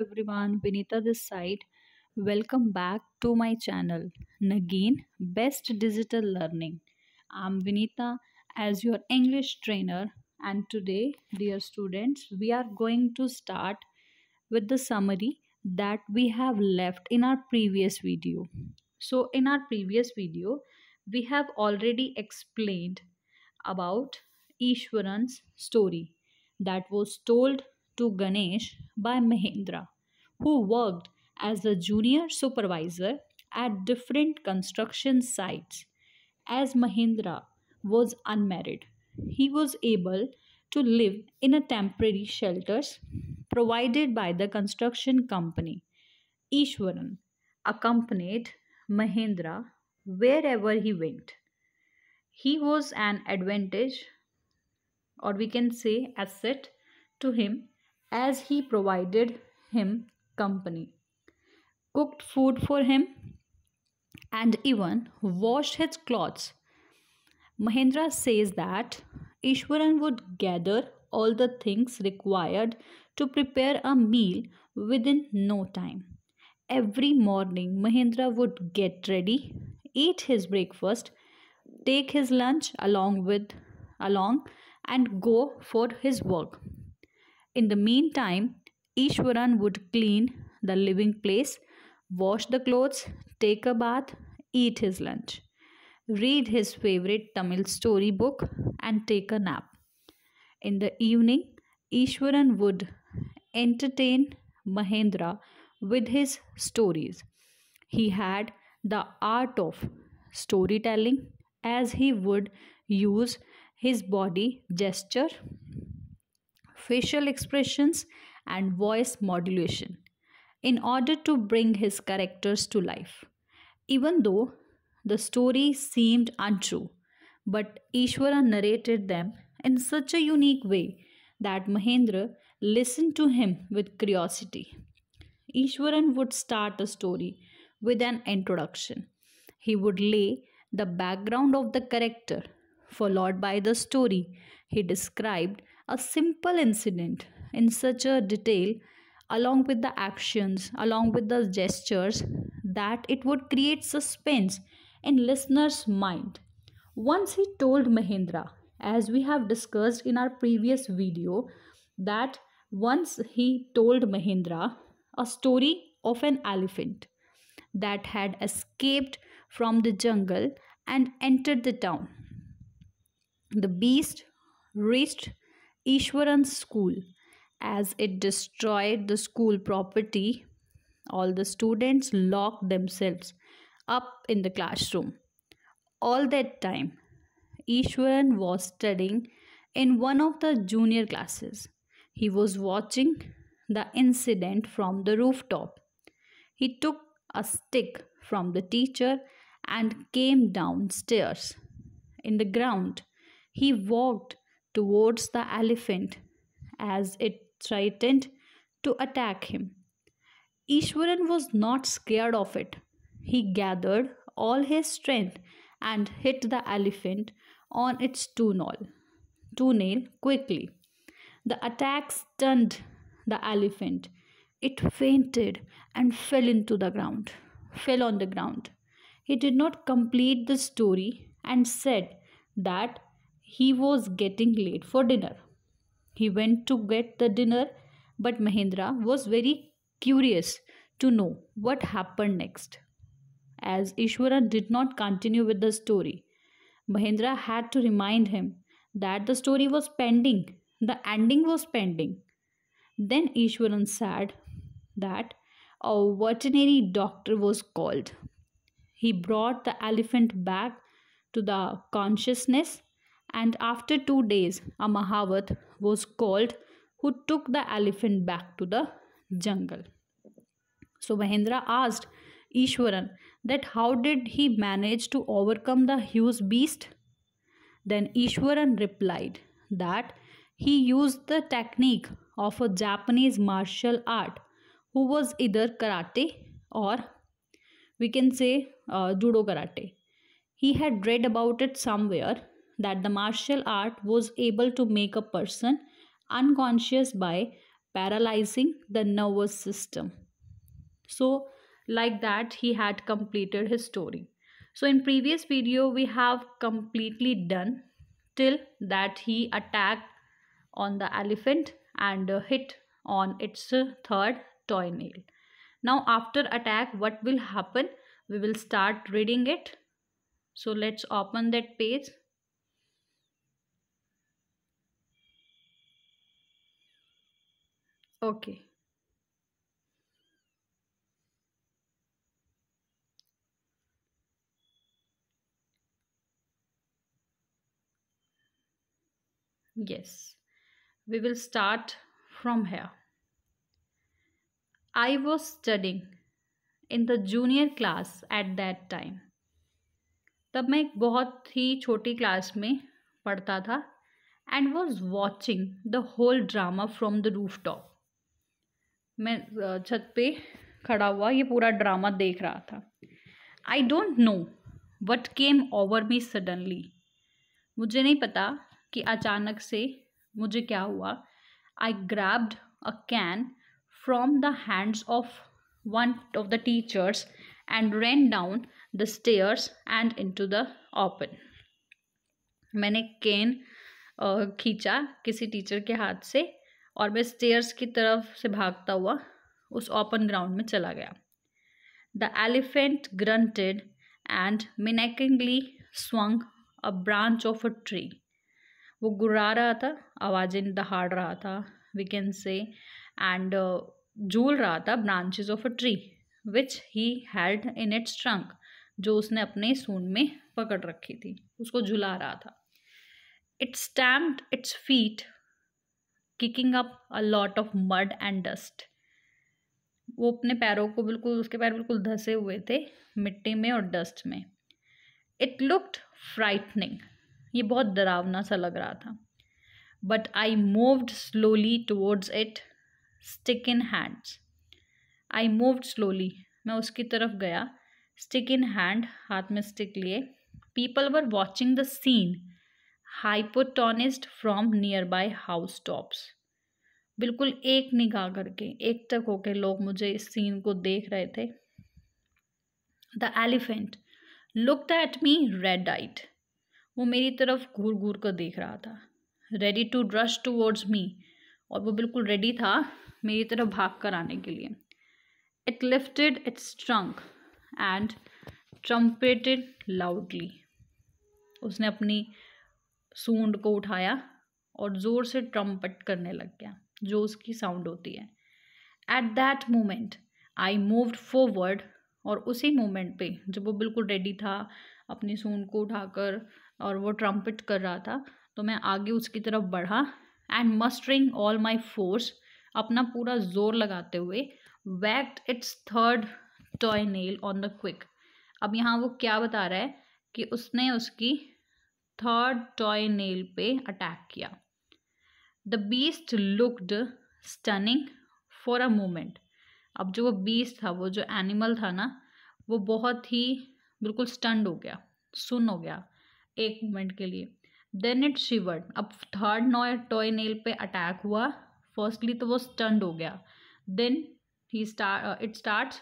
everyone, Vinita this side. Welcome back to my channel, Nagin Best Digital Learning. I'm Vinita as your English trainer and today, dear students, we are going to start with the summary that we have left in our previous video. So in our previous video, we have already explained about Ishwaran's story that was told to Ganesh by Mahindra, who worked as a junior supervisor at different construction sites. As Mahindra was unmarried, he was able to live in a temporary shelters provided by the construction company. Ishwaran accompanied Mahindra wherever he went. He was an advantage or we can say asset to him as he provided him company, cooked food for him, and even washed his clothes. Mahendra says that Ishwaran would gather all the things required to prepare a meal within no time. Every morning, Mahendra would get ready, eat his breakfast, take his lunch along with along and go for his work in the meantime, Ishwaran would clean the living place, wash the clothes, take a bath, eat his lunch, read his favorite Tamil story book, and take a nap. In the evening, Ishwaran would entertain Mahendra with his stories. He had the art of storytelling as he would use his body gesture, facial expressions, and voice modulation in order to bring his characters to life. Even though the story seemed untrue, but Ishwara narrated them in such a unique way that Mahendra listened to him with curiosity. Ishwaran would start a story with an introduction. He would lay the background of the character, followed by the story he described a simple incident in such a detail along with the actions along with the gestures that it would create suspense in listener's mind once he told Mahendra, as we have discussed in our previous video, that once he told Mahendra a story of an elephant that had escaped from the jungle and entered the town. The beast reached Ishwaran's school. As it destroyed the school property, all the students locked themselves up in the classroom. All that time, Ishwaran was studying in one of the junior classes. He was watching the incident from the rooftop. He took a stick from the teacher and came downstairs. In the ground, he walked towards the elephant as it threatened to attack him. Ishwaran was not scared of it. He gathered all his strength and hit the elephant on its two nail, two nail quickly. The attack stunned the elephant. It fainted and fell into the ground, fell on the ground. He did not complete the story and said that he was getting late for dinner. He went to get the dinner, but Mahendra was very curious to know what happened next. As Ishwaran did not continue with the story, Mahendra had to remind him that the story was pending, the ending was pending. Then Ishwaran said that a veterinary doctor was called. He brought the elephant back to the consciousness and after two days a was called who took the elephant back to the jungle. So Mahendra asked Ishwaran that how did he manage to overcome the huge beast? Then Ishwaran replied that he used the technique of a Japanese martial art who was either karate or we can say uh, judo karate. He had read about it somewhere that the martial art was able to make a person unconscious by paralyzing the nervous system. So, like that, he had completed his story. So, in previous video, we have completely done till that he attacked on the elephant and hit on its third toy nail. Now, after attack, what will happen? We will start reading it. So, let's open that page. Okay. Yes. We will start from here. I was studying in the junior class at that time. तब मैं एक बहुत ही छोटी class में पढ़ता था and was watching the whole drama from the roof top मैं छत पे खड़ा हुआ ये पूरा ड्रामा देख रहा था I don't know what came over me suddenly मुझे नहीं पता कि अचानक से मुझे क्या हुआ I grabbed a cane from the hands of one of the teachers and ran down the stairs and in to the open मैंने कैन खींचा किसी टीचर के हाथ से और मैं स्टेयर्स की तरफ से भागता हुआ उस ओपन ग्राउंड में चला गया the elephant grunted and menacingly swung a branch of a tree वो गुर्रा रहा था आवाज़ें दहाड़ रहा था वी कैन से एंड झूल रहा था branches of a tree which he held in its trunk जो उसने अपने सून में पकड़ रखी थी उसको झुला रहा था its stamped its feet kicking up a lot of mud and dust वो अपने पैरों को बिल्कुल उसके पैर बिल्कुल धसे हुए थे मिट्टी में और डस्ट में इट लुक्ड फ्राइटनिंग ये बहुत डरावना सा लग रहा था but I moved slowly towards it stick in hands I moved slowly मैं उसकी तरफ गया स्टिक इन हैंड हाथ में स्टिक लिए people were watching the scene hypnotised from nearby house tops बिल्कुल एक निगाह करके एक तक होकर लोग मुझे इस सीन को देख रहे थे the elephant looked at me red eyed वो मेरी तरफ घूर घूर कर देख रहा था ready to rush towards me और वो बिल्कुल रेडी था मेरी तरफ भाग कर आने के लिए it lifted its trunk and trumpeted loudly उसने अपनी सूंड को उठाया और ज़ोर से ट्रम्पट करने लग गया जो उसकी साउंड होती है at that moment I move forward और उसी मोमेंट पे जब वो बिल्कुल रेडी था अपनी सूंड को उठाकर और वो ट्रम्पट कर रहा था तो मैं आगे उसकी तरफ बढ़ा and mustering all my force अपना पूरा जोर लगाते हुए whacked its third toe nail on the quick अब यहाँ वो क्या बता रहा है कि उसने उसकी थर्ड टॉय नेल पे अटैक किया the beast looked stunning for a moment अब जो वो बीस्ट था वो जो एनिमल था ना वो बहुत ही बिल्कुल स्टंड हो गया सुन हो गया एक मोमेंट के लिए देन इट शिवर्ड अब थर्ड नॉय टॉय नेल पे अटैक हुआ फर्स्टली तो वो स्टंड हो गया then he it start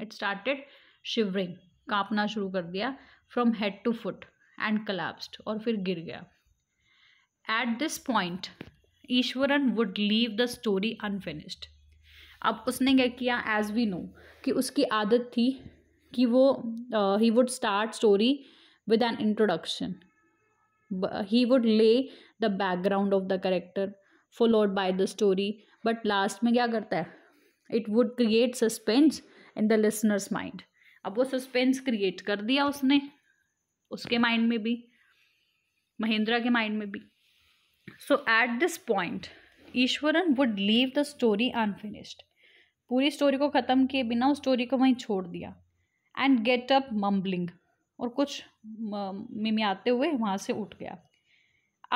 it started shivering कांपना शुरू कर दिया from head to foot and collapsed और फिर गिर गया at this point Eswaran would leave the story unfinished अब उसने क्या किया एज वी नो कि उसकी आदत थी कि वो he would start story with an introduction he would lay the background of the character followed by the story but last में क्या करता है it would create suspense in the listener's mind अब वो सस्पेंस क्रिएट कर दिया उसने उसके माइंड में भी महिंद्रा के माइंड में भी so at this point Eswaran would leave the story unfinished पूरी स्टोरी को ख़त्म किए बिना उस स्टोरी को वहीं छोड़ दिया एंड गेट अप मम्बलिंग और कुछ मिमियाते हुए वहाँ से उठ गया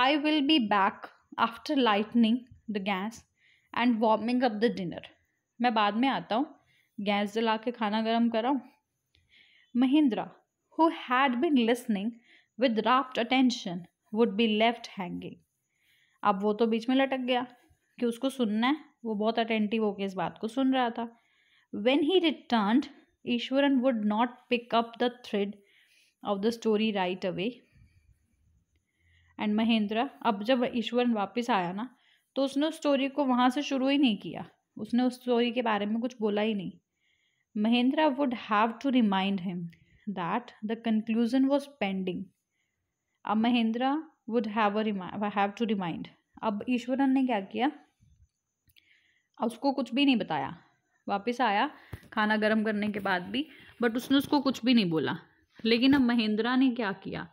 I will be back after lighting the gas and warming up the dinner मैं बाद में आता हूँ गैस जला के खाना गर्म कराऊँ Mahindra who had been listening with rapt attention would be left hanging. अब वो तो बीच में लटक गया कि उसको सुनना है वो बहुत अटेंटिव होकर इस बात को सुन रहा था when he return Eswaran would not pick up the thread of the story right away and Mahendra अब जब ईश्वरन वापस आया ना तो उसने उस स्टोरी को वहाँ से शुरू ही नहीं किया उसने उस स्टोरी के बारे में कुछ बोला ही नहीं Mahendra would have to remind him that the conclusion was pending. अब Mahendra would have a have to remind अब ईश्वरन ने क्या किया उसको कुछ भी नहीं बताया वापस आया खाना गर्म करने के बाद भी बट उसने उसको कुछ भी नहीं बोला लेकिन अब महिंद्रा ने क्या किया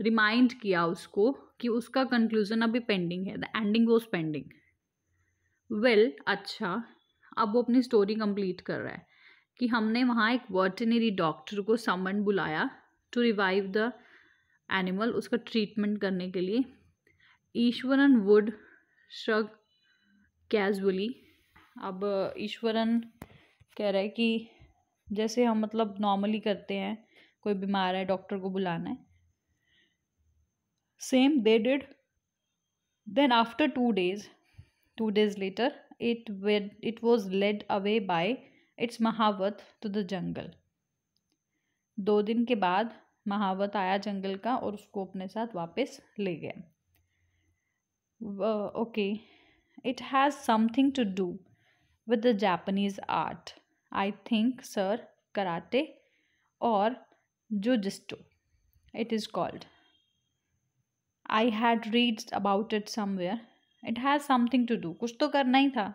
रिमाइंड किया उसको कि उसका कंक्लूजन अभी पेंडिंग है the ending was pending well अच्छा अब वो अपनी स्टोरी कंप्लीट कर रहा है कि हमने वहाँ एक वर्टनरी डॉक्टर को समन बुलाया टू रिवाइव द एनिमल उसका ट्रीटमेंट करने के लिए ईश्वरन वुड श्रग कैजुअली अब ईश्वरन कह रहा है कि जैसे हम मतलब नॉर्मली करते हैं कोई बीमार है डॉक्टर को बुलाना है same they did then after two days two days later it wed it was led away by its mahout to the jungle दो दिन के बाद महावत आया जंगल का और उसको अपने साथ वापस ले गया okay it has something to do with the Japanese art I think sir karate और जिस्टो it is called I had read about it somewhere it has something to do कुछ तो करना ही था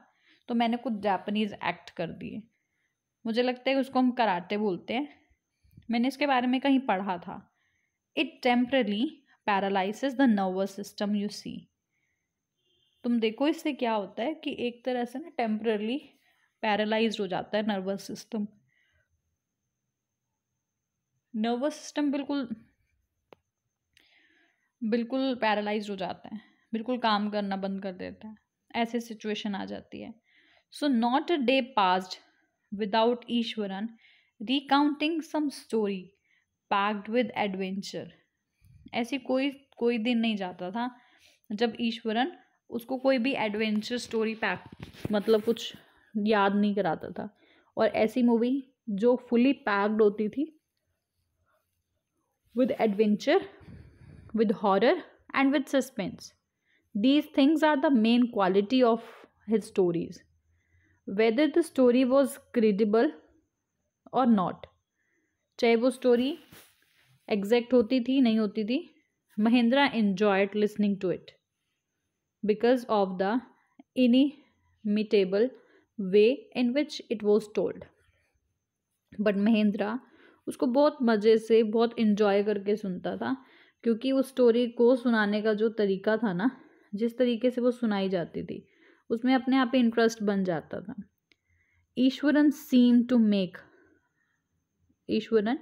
तो मैंने कुछ जापनीज एक्ट कर दिए मुझे लगता है उसको हम कराटे बोलते हैं मैंने इसके बारे में कहीं पढ़ा था it temporarily paralysis the nervous system you see तुम देखो इससे क्या होता है कि एक तरह से ना टेम्परली पैरालाइज हो जाता है नर्वस सिस्टम नर्वस सिस्टम बिल्कुल बिल्कुल पैरालाइज हो जाता है बिल्कुल काम करना बंद कर देता है ऐसे सिचुएशन आ जाती है so not a day passed without Ishwaran, recounting some story packed with adventure. ऐसी कोई कोई दिन नहीं जाता था जब ईश्वरन उसको कोई भी एडवेंचर स्टोरी पैक मतलब कुछ याद नहीं कराता था और ऐसी मूवी जो फुली पैक्ड होती थी with adventure with horror and with suspense these things are the main quality of his stories whether the story was credible और नॉट चाहे वो स्टोरी एग्जैक्ट होती थी नहीं होती थी Mahindra enjoyed listening to it because of the inimitable way in which it was told but Mahindra उसको बहुत मज़े से बहुत इन्जॉय करके सुनता था क्योंकि उस स्टोरी को सुनाने का जो तरीका था ना जिस तरीके से वो सुनाई जाती थी उसमें अपने आप इंटरेस्ट बन जाता था Ishwaran seem to make Ishwaran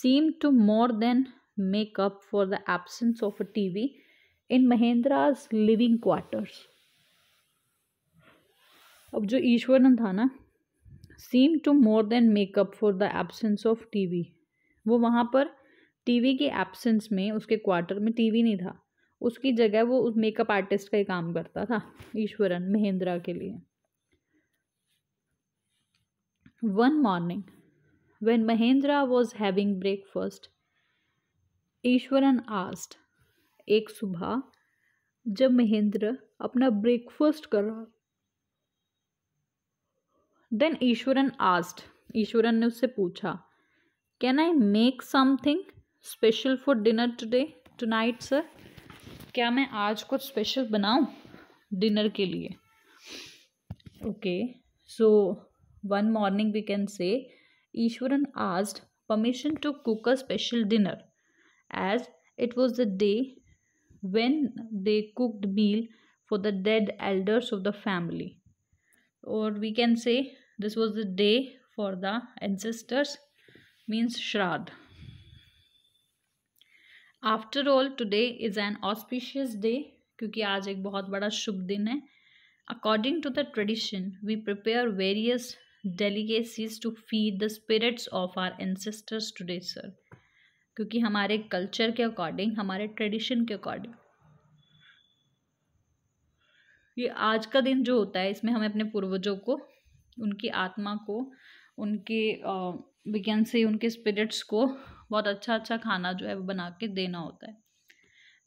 seem to more than make for the absence of a T V in Mahendra's living quarters अब जो ईश्वरन था ना seem to more than make up for the absence of TV वो वहाँ पर टीवी के एबसेंस में उसके क्वार्टर में टीवी नहीं था उसकी जगह वो मेकअप आर्टिस्ट का ही काम करता था ईश्वरन महेंद्रा के लिए one morning when Mahendra was having breakfast Ishwaran asked एक सुबह जब महेंद्र अपना ब्रेकफास्ट कर रहा देन ईश्वरन आस्ट ईश्वरन ने उससे पूछा can I make something special for dinner today tonight sir क्या मैं आज कुछ स्पेशल बनाऊं डिनर के लिए okay so one morning we can say Ishwaran asked permission to cook a special dinner as it was the day when they cooked meal for the dead elders of the family और we can say this was the day for the ancestors means shraddh after all today is an auspicious day क्योंकि आज एक बहुत बड़ा शुभ दिन है according to the tradition we prepare various delicacies to feed the spirits of our ancestors today sir क्योंकि हमारे कल्चर के अकॉर्डिंग हमारे ट्रेडिशन के अकॉर्डिंग ये आज का दिन जो होता है इसमें हमें अपने पूर्वजों को उनकी आत्मा को उनके वी कैन से उनके स्पिरिट्स को बहुत अच्छा अच्छा खाना जो है वो बना के देना होता है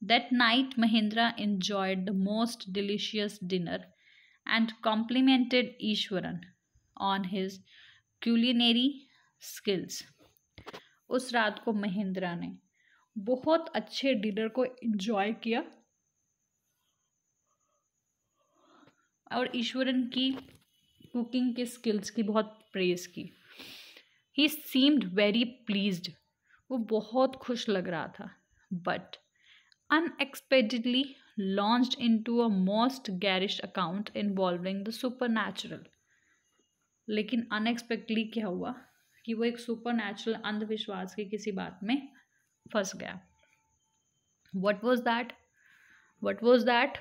that night Mahindra enjoyed the most delicious dinner and complimented Ishwaran on his culinary skills उस रात को महिंद्रा ने बहुत अच्छे डिनर को इन्जॉय किया और ईश्वरन की कुकिंग के स्किल्स की बहुत प्रेज की ही सीम्ड वेरी प्लीज्ड वो बहुत खुश लग रहा था but unexpectedly launch in to a most garish account involving the supernatural लेकिन अनएक्सपेक्टली क्या हुआ कि वो एक सुपर नेचुरल अंधविश्वास की किसी बात में फंस गया what was that what was that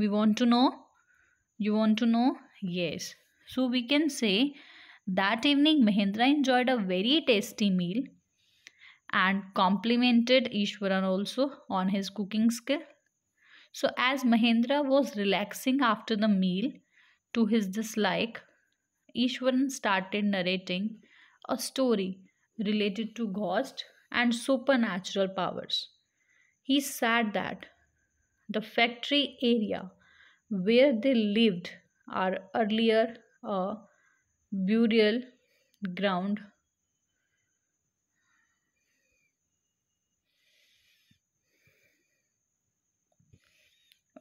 we want to know you want to know yes so we can say that evening Mahindra enjoyed a very tasty meal and complimented Ishwaran also on his cooking skill. So, as Mahendra was relaxing after the meal to his dislike, Ishwaran started narrating a story related to ghosts and supernatural powers. He said that the factory area where they lived are earlier a burial ground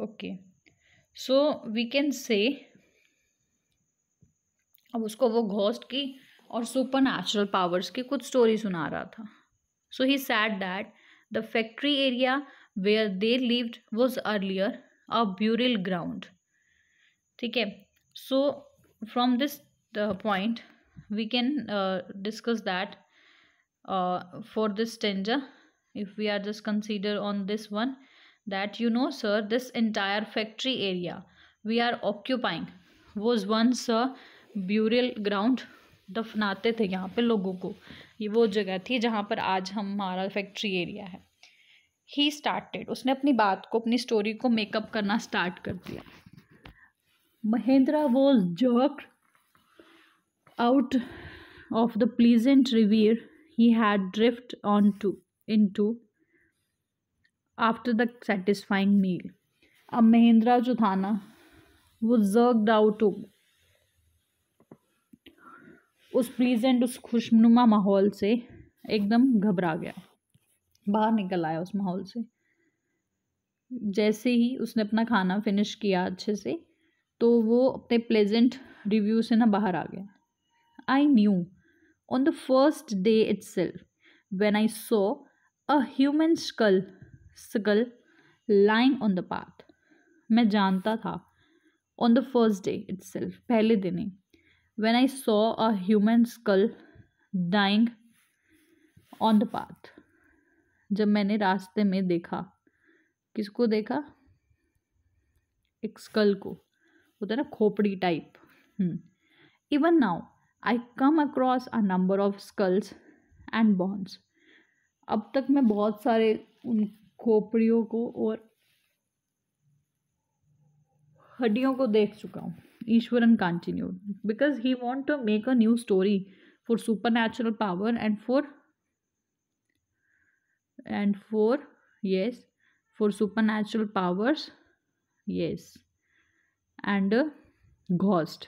okay so we can say अब उसको वो ghost की और super supernatural powers की कुछ story सुना रहा था so he said that the factory area where they lived was earlier a burial ground ठीक है so from this point we can discuss that for this danger if we are just consider on this one that you know sir this entire factory area we are occupying was once a burial ground दफनाते थे यहाँ पे लोगों को ये वो जगह थी जहाँ पर आज हमारा फैक्ट्री एरिया है ही स्टार्टेड उसने अपनी बात को अपनी स्टोरी को मेकअप करना स्टार्ट कर दिया Mahendra was jerk out of the pleasant reverie he had drift on to in to after the satisfying meal अब महेंद्रा जो था ना वो जर्कड आउट हो उस प्रीजेंट उस खुशनुमा माहौल से एकदम घबरा गया बाहर निकल आया उस माहौल से जैसे ही उसने अपना खाना फिनिश किया अच्छे से तो वो अपने प्लेजेंट रिव्यू से ना बाहर आ गया I knew on the first day itself when I saw a human skull सिगल लाइंग ऑन द पाथ मैं जानता था on the first day itself पहले दिन ही when I saw a human skull dying on the path जब मैंने रास्ते में देखा किसको देखा एक स्कल को होता है ना खोपड़ी type even now I come across a number of skulls and bones अब तक मैं बहुत सारे उन खोपड़ियों को और हड्डियों को देख चुका हूँ Ishwaran continue because he want to make a new story for supernatural power and for and for yes for supernatural powers yes and ghost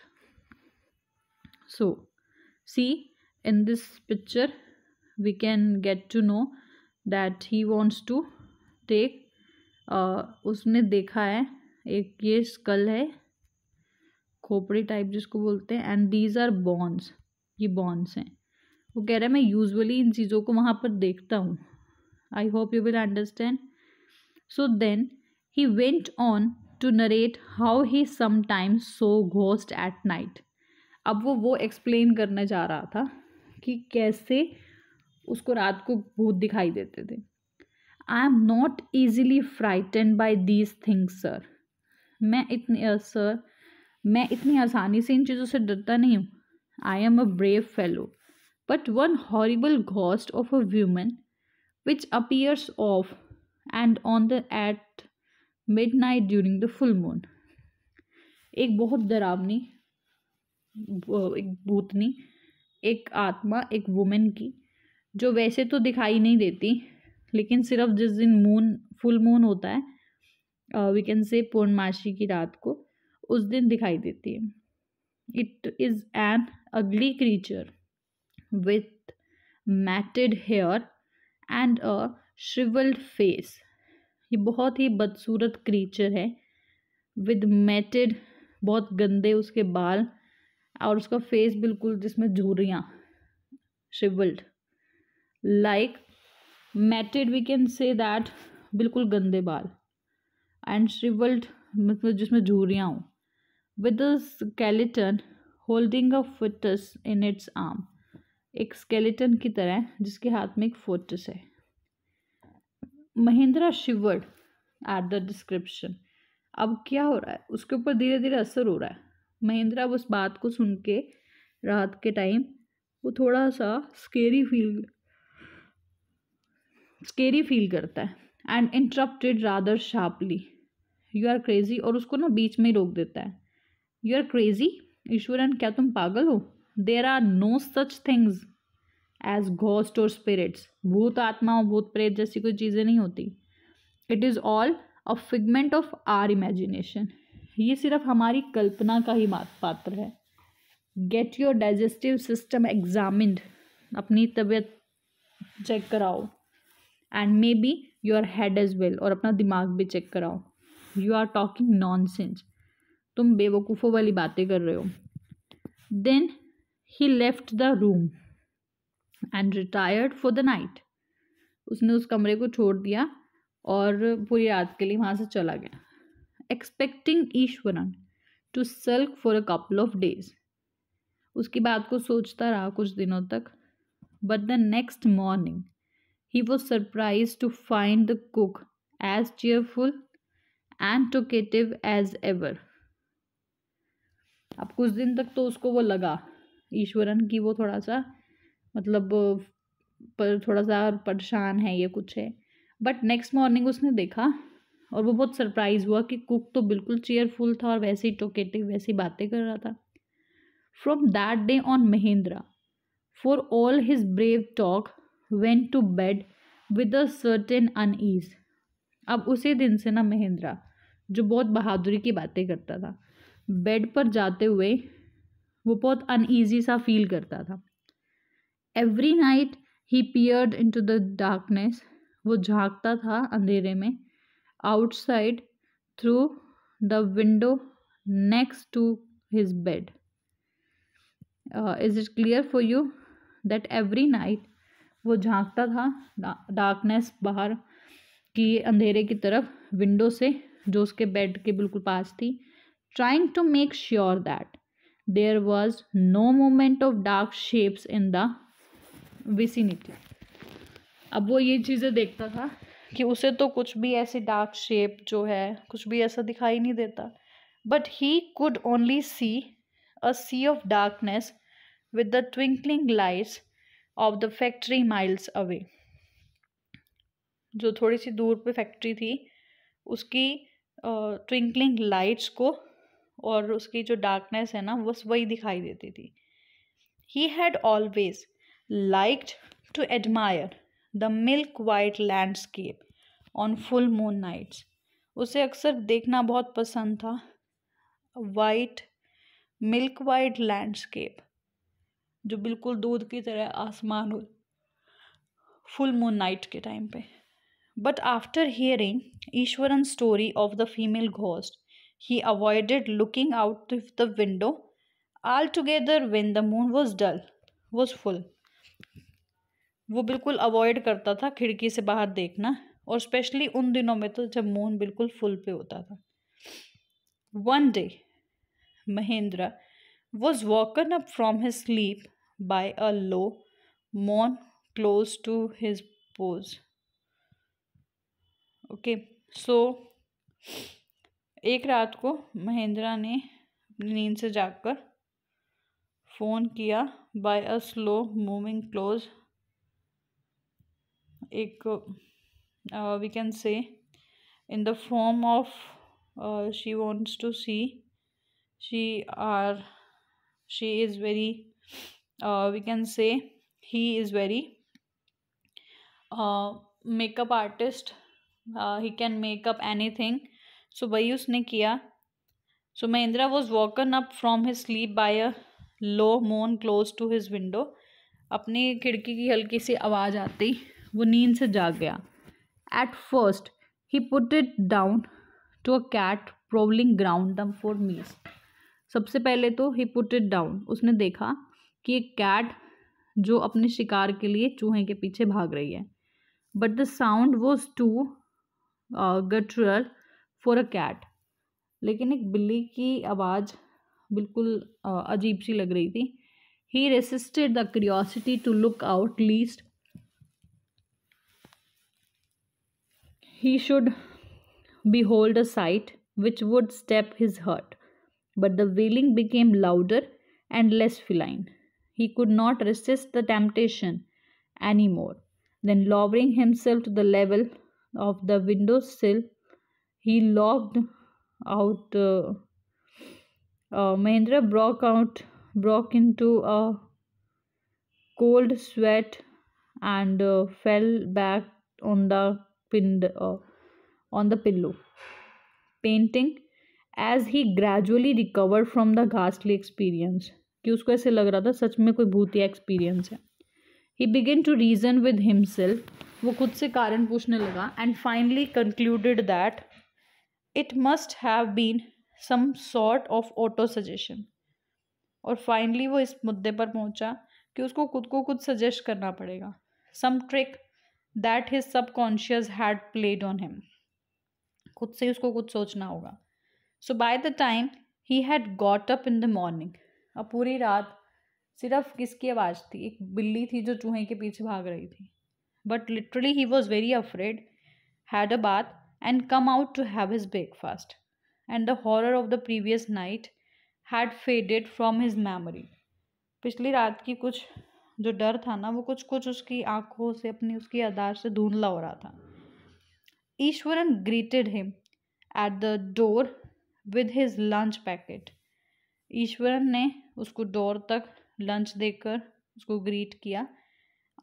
so see in this picture we can get to know that he wants to take उसने देखा है एक ये school है खोपड़ी type जिसको बोलते हैं एंड दीज आर बॉन्स ये बॉन्स हैं वो कह रहा है मैं यूजुअली इन चीज़ों को वहाँ पर देखता हूँ I hope you will understand so then he went on to narrate how he sometimes saw ghost at night अब वो वो एक्सप्लेन करने जा रहा था कि कैसे उसको रात को भूत दिखाई देते थे I am not easily frighten by these things sir मैं इतने सर मैं इतनी आसानी से इन चीज़ों से डरता नहीं हूँ I am a brave fellow but one horrible ghost of a woman which appears off and on the at midnight during the full moon एक बहुत डरावनी एक भूतनी एक आत्मा एक वुमेन की जो वैसे तो दिखाई नहीं देती लेकिन सिर्फ जिस दिन मून फुल मून होता है वी कैन से पूर्णमासी की रात को उस दिन दिखाई देती है it is an ugly creature with matted hair and a shrivelled face ये बहुत ही बदसूरत क्रीचर है विद मैटेड बहुत गंदे उसके बाल और उसका फेस बिल्कुल जिसमें झूरियाँ shrivelled like matted we can say that बिल्कुल गंदे बाल एंड श्रिवल्ड मतलब जिसमें झूरियाँ हों with skeleton holding a foetus in its arm एक स्केलेटन की तरह जिसके हाथ में एक फोटस है Mahindra shivered at the description अब क्या हो रहा है उसके ऊपर धीरे धीरे असर हो रहा है महिंद्रा अब उस बात को सुन के रात के टाइम वो थोड़ा सा स्केरी फील स्केरी फील करता है and interrupted rather sharply you are crazy और उसको ना बीच में ही रोक देता है यू आर क्रेजी ईश्वरन क्या तुम पागल हो there are no such things as ghost और स्पिरिट्स भूत आत्मा और भूत प्रेत जैसी कोई चीज़ें नहीं होती it is all a figment of our imagination ये सिर्फ हमारी कल्पना का ही पात्र है get your digestive system examined अपनी तबीयत चेक कराओ and maybe your head as well और अपना दिमाग भी चेक कराओ you are talking nonsense तुम बेवकूफ़ों वाली बातें कर रहे हो then he left the room and retired for the night उसने उस कमरे को छोड़ दिया और पूरी रात के लिए वहाँ से चला गया expecting Ishwaran to sulk for a couple of days उसकी बात को सोचता रहा कुछ दिनों तक but the next morning He was surprised to find the cook as cheerful and talkative as ever. अब कुछ दिन तक तो उसको वो लगा ईश्वरन की वो थोड़ा सा मतलब पर थोड़ा सा परेशान है ये कुछ है बट नेक्स्ट मॉर्निंग उसने देखा और वो बहुत सरप्राइज हुआ कि कुक तो बिल्कुल चेयरफुल था और वैसे ही टोकेटिव वैसी बातें कर रहा था from that day on Mahendra for all his brave talk went to bed with a certain unease अब उसी दिन से ना महेंद्रा जो बहुत बहादुरी की बातें करता था बेड पर जाते हुए वो बहुत अनईजी सा फील करता था every night he peered in to the darkness वो झांकता था अंधेरे में outside through the window next to his bed is it clear for you that every night वो झांकता था डार्कनेस बाहर की अंधेरे की तरफ विंडो से जो उसके बेड के बिल्कुल पास थी trying to make sure that there was no moment of dark shapes in the vicinity अब वो ये चीज़ें देखता था कि उसे तो कुछ भी ऐसे डार्क शेप जो है कुछ भी ऐसा दिखाई नहीं देता but he could only see a sea of darkness with the twinkling lights of the factory miles away जो थोड़ी सी दूर पे फैक्ट्री थी उसकी ट्विंकलिंग लाइट्स को और उसकी जो डार्कनेस है ना बस वही दिखाई देती थी he had always liked to admire the milk white landscape on full moon nights उसे अक्सर देखना बहुत पसंद था वाइट मिल्क वाइट लैंडस्केप जो बिल्कुल दूध की तरह आसमान हो फुल मून नाइट के टाइम पे but after hearing Ishwaran story of the female ghost he avoided looking out the window altogether when the moon was dull was full वो बिल्कुल अवॉइड करता था खिड़की से बाहर देखना और स्पेशली उन दिनों में तो जब मून बिल्कुल फुल पे होता था one day Mahendra was woken up from his sleep by a low moan close to his pose. Okay so एक रात को महेंद्रा ने नींद से जाकर फ़ोन किया by a slow moving close एक we can say in the form of she wants to see she are she is very uh, we can say he is very uh, makeup artist uh, he can make up anything so वही उसने किया so Mahendra was woken up from his sleep by a low moan close to his window अपनी खिड़की की हल्की सी आवाज़ आती वो नींद से जाग गया at first he put it down to a cat prowling ground दम फॉर मीस सबसे पहले तो ही पुट इट डाउन उसने देखा कि एक कैट जो अपने शिकार के लिए चूहे के पीछे भाग रही है but the sound was too guttural for a cat लेकिन एक बिल्ली की आवाज़ बिल्कुल uh, अजीब सी लग रही थी he resisted the curiosity to look out lest he should behold a sight which would stop his heart but the wailing became louder and less feline He could not resist the temptation any more. Then, lowering himself to the level of the window sill, he logged out. Uh, uh, Mahendra broke out, broke into a cold sweat, and uh, fell back on the pinned uh, on the pillow. Painting, as he gradually recovered from the ghastly experience, कि उसको ऐसे लग रहा था सच में कोई भूतिया experience है he begin to reason with himself वो खुद से कारण पूछने लगा and finally concluded that it must have been some sort of autosuggestion और फाइनली वो इस मुद्दे पर पहुंचा कि उसको खुद को कुछ सजेस्ट करना पड़ेगा some trick that his subconscious had played on him खुद से उसको कुछ सोचना होगा so by the time he had got up in the morning और पूरी रात सिर्फ किसकी आवाज़ थी एक बिल्ली थी जो चूहे के पीछे भाग रही थी but literally he was very afraid had a bath and come out to have his breakfast and the horror of the previous night had faded from his memory पिछली रात की कुछ जो डर था ना वो कुछ कुछ उसकी आंखों से अपनी उसकी आदार से धुंधला हो रहा था Ishwaran greeted him at the door with his lunch packet Ishwaran ने उसको डोर तक लंच देकर उसको ग्रीट किया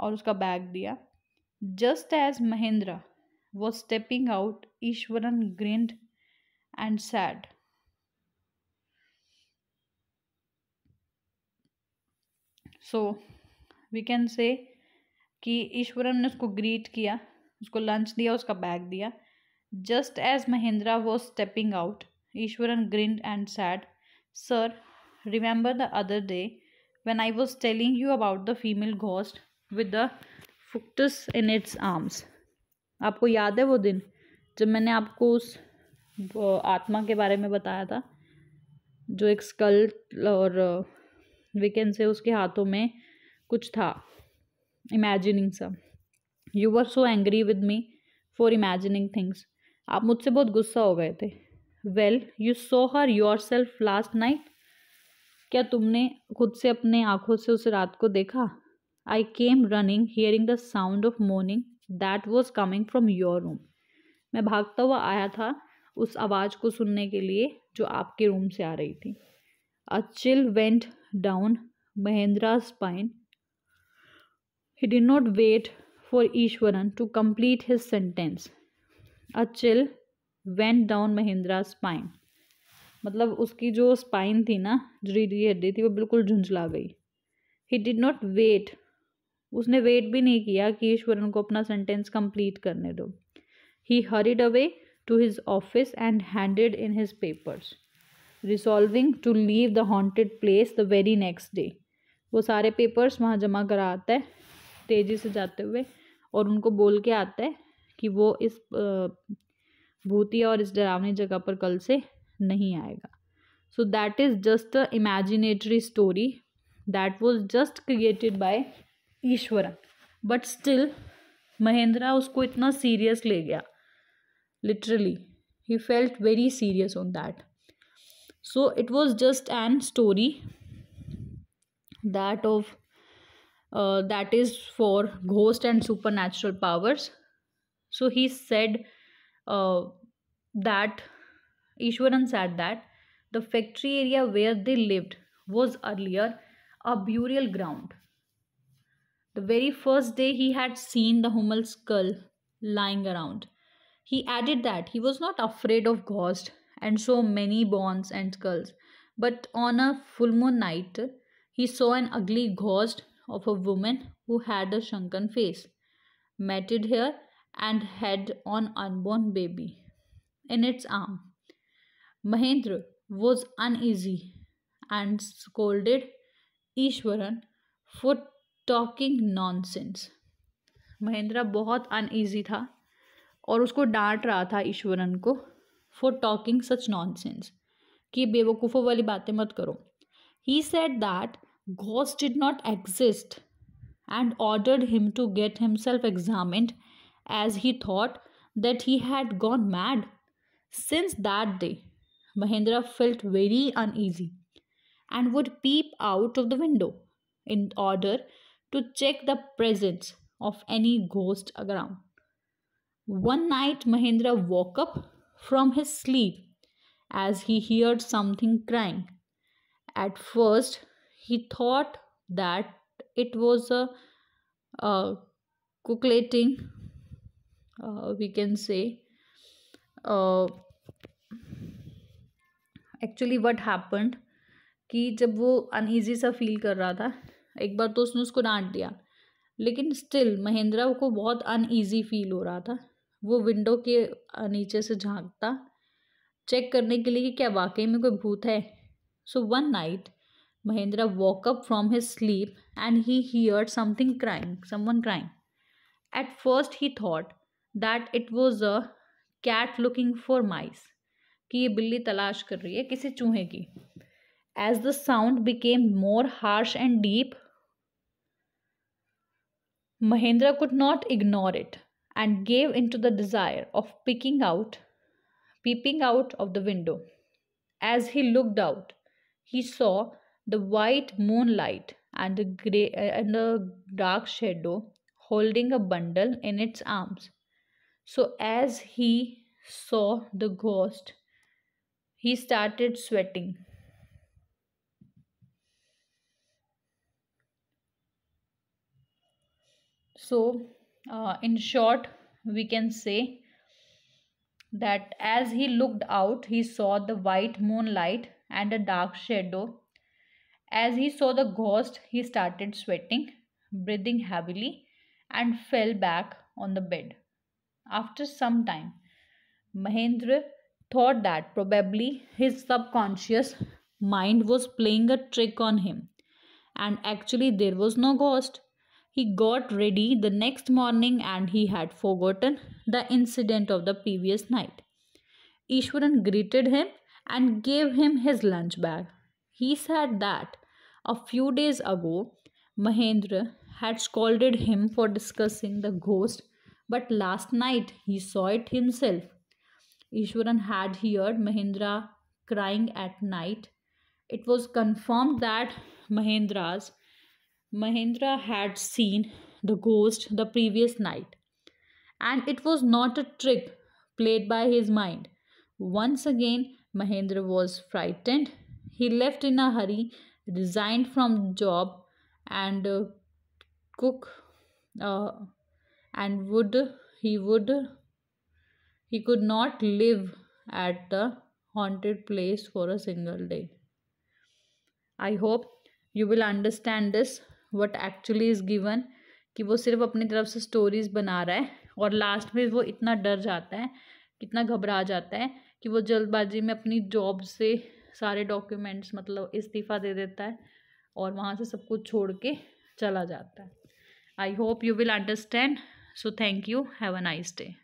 और उसका बैग दिया just as Mahendra was stepping out Ishwaran grinned and said so we can say कि ईश्वरन ने उसको ग्रीट किया उसको लंच दिया उसका बैग दिया just as Mahendra was stepping out Ishwaran grinned and said Sir, remember the other day when I was telling you about the female ghost with the fuctus in its arms? आपको याद है वो दिन जब मैंने आपको उस आत्मा के बारे में बताया था जो एक स्कल और वीकेंड uh, से उसके हाथों में कुछ था इमेजिनिंग सब you were so angry with me for imagining things आप मुझसे बहुत गुस्सा हो गए थे well you saw her yourself last night क्या तुमने खुद से अपने आँखों से उस रात को देखा I came running hearing the sound of mourning that was coming from your room मैं भागता हुआ आया था उस आवाज़ को सुनने के लिए जो आपके रूम से आ रही थी a chill went down Mahendra spine he did not wait for Ishwaran to complete his sentence a chill went down Mahindra spine मतलब उसकी जो स्पाइन थी ना जो रीढ़ी हड्डी थी वो बिल्कुल झुंझला गई ही डिड नॉट वेट उसने वेट भी नहीं किया कि ईश्वरन को अपना सेंटेंस कंप्लीट करने दो he hurried away to his office and handed in his papers resolving to leave the haunted place the very next day वो सारे पेपर्स वहाँ जमा करा आता है तेज़ी से जाते हुए और उनको बोल के आता है कि वो इस भूतिया और इस डरावनी जगह पर कल से नहीं आएगा so that is just a imaginatory story that was just created by Ishwaran but still Mahendra उसको इतना सीरियस ले गया literally he felt very serious on that so it was just an story that of that is for ghost and supernatural powers so he said uh, that Ishwaran said that the factory area where they lived was earlier a burial ground. The very first day he had seen the human skull lying around. He added that he was not afraid of ghosts and so many bones and skulls, but on a full moon night, he saw an ugly ghost of a woman who had a shrunken face, matted hair, and had on unborn baby in its arm. Mahendra was uneasy and scolded Ishwaran for talking nonsense Mahendra बहुत uneasy था और उसको डांट रहा था ईश्वरन को for talking such nonsense कि बेवकूफ़ों वाली बातें मत करो ही सेड दैट गॉस did not exist and ordered him to get himself examined as he thought that he had gone mad. Since that day, Mahendra felt very uneasy and would peep out of the window in order to check the presence of any ghost around. One night, Mahendra woke up from his sleep as he heard something crying. At first, he thought that it was a, a cuculating we uh, we say actually what happened कि जब वो uneasy सा feel कर रहा था एक बार तो उसने उसको डांट दिया लेकिन स्टिल महेंद्रा को बहुत अनइजी फील हो रहा था वो विंडो के नीचे से झांकता चेक करने के लिए कि क्या वाकई में कोई भूत है so one night Mahendra woke up from his sleep and he hear something crying someone crying at first he thought That it was a cat looking for mice. कि ये बिल्ली तलाश कर रही है किसी चूहे की as the sound became more harsh and deep Mahendra could not ignore it and gave into the desire of picking out, peeping out of the window. As he looked out, he saw the white moonlight and the grey uh, and the dark shadow holding a bundle in its arms. So, as he saw the ghost, he started sweating. So, uh, in short, we can say that as he looked out, he saw the white moonlight and a dark shadow. As he saw the ghost, he started sweating, breathing heavily, and fell back on the bed. After some time, Mahendra thought that probably his subconscious mind was playing a trick on him. And actually, there was no ghost. He got ready the next morning and he had forgotten the incident of the previous night. Ishwaran greeted him and gave him his lunch bag. He said that a few days ago, Mahendra had scolded him for discussing the ghost but last night he saw it himself. Ishwaran had heard Mahendra crying at night. It was confirmed that Mahendra's Mahendra had seen the ghost the previous night. And it was not a trick played by his mind. Once again, Mahendra was frightened. He left in a hurry, resigned from job and uh, cook uh, and would he would he could not live at the haunted place for a single day I hope you will understand this what actually is given कि वो सिर्फ अपनी तरफ से stories बना रहा है और लास्ट में वो इतना डर जाता है कितना घबरा जाता है कि वो जल्दबाजी में अपनी जॉब से सारे डॉक्यूमेंट्स मतलब इस्तीफ़ा दे देता है और वहाँ से सब कुछ छोड़ के चला जाता है I hope you will understand So thank you. Have a nice day.